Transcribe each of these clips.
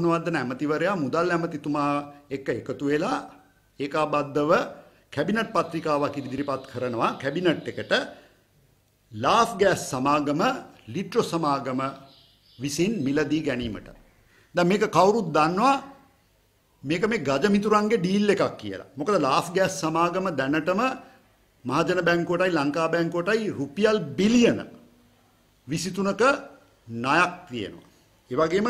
ගුණවර්ධන ඇමතිවරයා මුදල් ඇමතිතුමා එක්ක එකතු වෙලා ඒකාබද්ධව කැබිනට් පත්‍රිකාවක් ඉදිරිපත් කරනවා කැබිනට් එකට ලාෆ් ගෑස් සමාගම ලිට්‍රෝ සමාගම විසින් මිලදී ගැනීමට. දැන් මේක කවුරුත් දන්නවා මේක මේ ගජමිතුරන්ගේ ඩීල් එකක් කියලා. මොකද ලාෆ් ගෑස් සමාගම දැනටම මහජන බැංකුවටයි ලංකා බැංකුවටයි රුපියල් බිලියන 23ක ණයක් තියෙනවා. ඒ වගේම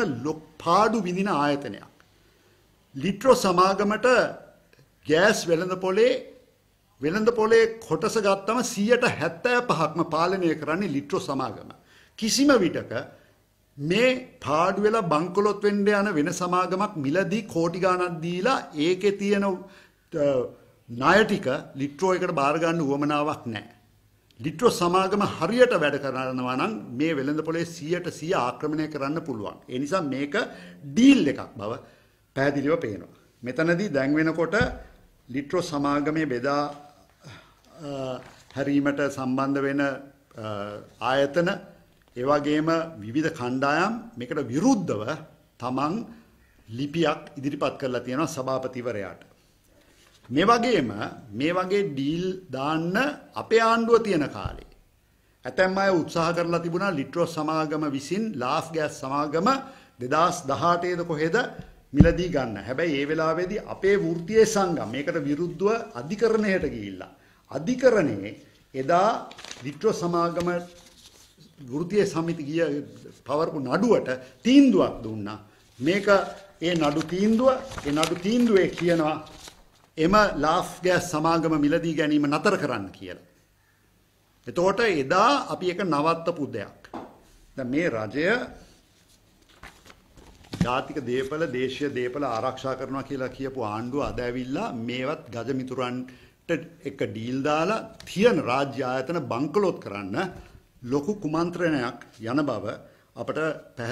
පාඩු විඳින ආයතනයක්. ලිට්‍රෝ සමාගමට ගෑස් වෙළඳ පොලේ වෙළඳ පොලේ කොටස ගත්තම 175ක්ම පාලනය කරන්නේ ලිට්‍රෝ සමාගම. කිසිම විටක මේ පාඩු වෙලා බංකොලොත් වෙන්න යන වෙන සමාගමක් මිලදී කෝටි ගාණක් දීලා ඒකේ තියෙන ණය ටික ලිට්‍රෝ එකට බාර ගන්න උවමනාවක් නැහැ. ලිට්‍රෝ සමාගම හරියට වැඩ කරනවා නම් මේ වෙළඳ පොලේ 100ට 100 ආක්‍රමණය කරන්න පුළුවන්. ඒ නිසා මේක ඩීල් එකක් බව පැහැදිලිව පේනවා. මෙතනදී දැන් වෙනකොට ලිට්‍රෝ සමාගමේ බෙදා හැරීමට සම්බන්ධ වෙන ආයතන ඒ වගේම විවිධ කණ්ඩායම් මේකට විරුද්ධව තමන් ලිපියක් ඉදිරිපත් කරලා තියෙනවා සභාපතිවරයාට. මේ වගේම මේ වගේ ඩීල් දාන්න අපේ ආණ්ඩුව තියෙන කාලේ ඇතැම් අය උත්සාහ කරලා තිබුණා ලිට්‍රොස් සමාගම විසින් ලාස් ගෑස් සමාගම 2018 ද කොහෙද මිලදී ගන්න. හැබැයි ඒ වෙලාවේදී අපේ වෘත්තීය සංගම් මේකට විරුද්ධව අධිකරණයට ගිහිල්ලා අධිකරණයේ එදා ලිට්‍රොස් සමාගම වෘත්තීය සමිති ගිය පවරපු නඩුවට තීන්දුවක් දුන්නා. මේක ඒ නඩු තීන්දුව ඒ නඩු තීන්දුවේ කියනවා එම ලාස් ගෑස් සමාගම මිලදී ගැනීම නතර කරන්න කියලා. එතකොට එදා අපි එක නවත්තපු දෙයක්. දැන් මේ රජය ජාතික දේපල දේශීය දේපල ආරක්ෂා කරනවා කියලා කියපු ආණ්ඩුව අද ඇවිල්ලා මේවත් ගජමිතුරන්ට එක ඩීල් දාලා තියෙන රාජ්‍ය ආයතන බංකොලොත් කරන්න ලොකු කුමන්ත්‍රණයක් යන බව අපට පැහැදිලි